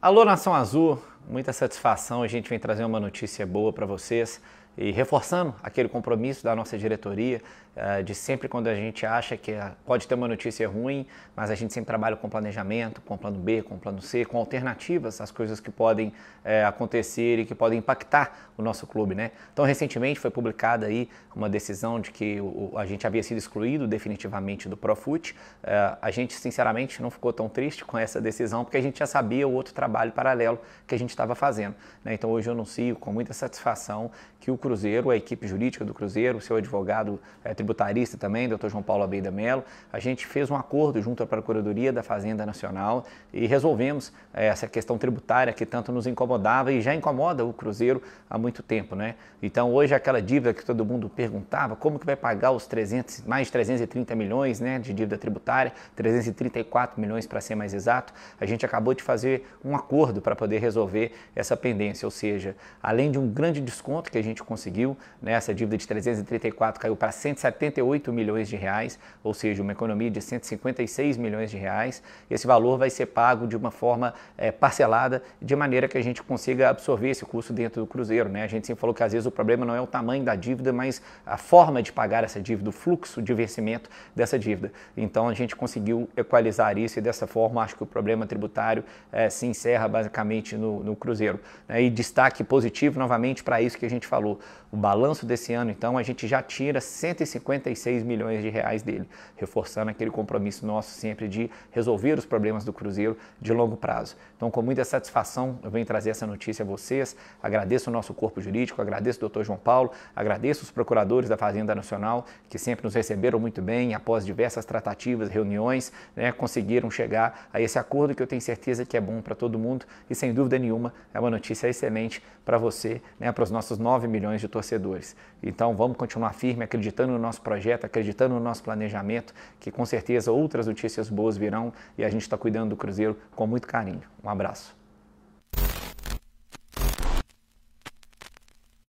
Alô Nação Azul, muita satisfação. A gente vem trazer uma notícia boa para vocês e reforçando aquele compromisso da nossa diretoria eh, de sempre quando a gente acha que pode ter uma notícia ruim, mas a gente sempre trabalha com planejamento, com plano B, com plano C, com alternativas às coisas que podem eh, acontecer e que podem impactar o nosso clube, né? Então recentemente foi publicada aí uma decisão de que a gente havia sido excluído definitivamente do Profut. Eh, a gente sinceramente não ficou tão triste com essa decisão porque a gente já sabia o outro trabalho paralelo que a gente estava fazendo, né? Então hoje eu anuncio com muita satisfação que o Cruzeiro, a equipe jurídica do Cruzeiro, o seu advogado é, tributarista também, Dr. João Paulo Abeida Melo. A gente fez um acordo junto à Procuradoria da Fazenda Nacional e resolvemos é, essa questão tributária que tanto nos incomodava e já incomoda o Cruzeiro há muito tempo, né? Então hoje aquela dívida que todo mundo perguntava, como que vai pagar os 300, mais de 330 milhões, né, de dívida tributária, 334 milhões para ser mais exato, a gente acabou de fazer um acordo para poder resolver essa pendência, ou seja, além de um grande desconto que a gente conseguiu conseguiu, né? essa dívida de 334 caiu para 178 milhões de reais, ou seja, uma economia de 156 milhões de reais. Esse valor vai ser pago de uma forma é, parcelada, de maneira que a gente consiga absorver esse custo dentro do Cruzeiro. Né? A gente sempre falou que às vezes o problema não é o tamanho da dívida, mas a forma de pagar essa dívida, o fluxo de vencimento dessa dívida. Então a gente conseguiu equalizar isso e dessa forma acho que o problema tributário é, se encerra basicamente no, no Cruzeiro. Né? E destaque positivo novamente para isso que a gente falou. O balanço desse ano, então, a gente já tira 156 milhões de reais dele, reforçando aquele compromisso nosso sempre de resolver os problemas do Cruzeiro de longo prazo. Então, com muita satisfação, eu venho trazer essa notícia a vocês. Agradeço o nosso corpo jurídico, agradeço o doutor João Paulo, agradeço os procuradores da Fazenda Nacional, que sempre nos receberam muito bem, após diversas tratativas, reuniões, né, conseguiram chegar a esse acordo que eu tenho certeza que é bom para todo mundo e, sem dúvida nenhuma, é uma notícia excelente para você, né, para os nossos 9 milhões milhões de torcedores. Então vamos continuar firme, acreditando no nosso projeto, acreditando no nosso planejamento, que com certeza outras notícias boas virão e a gente está cuidando do Cruzeiro com muito carinho. Um abraço.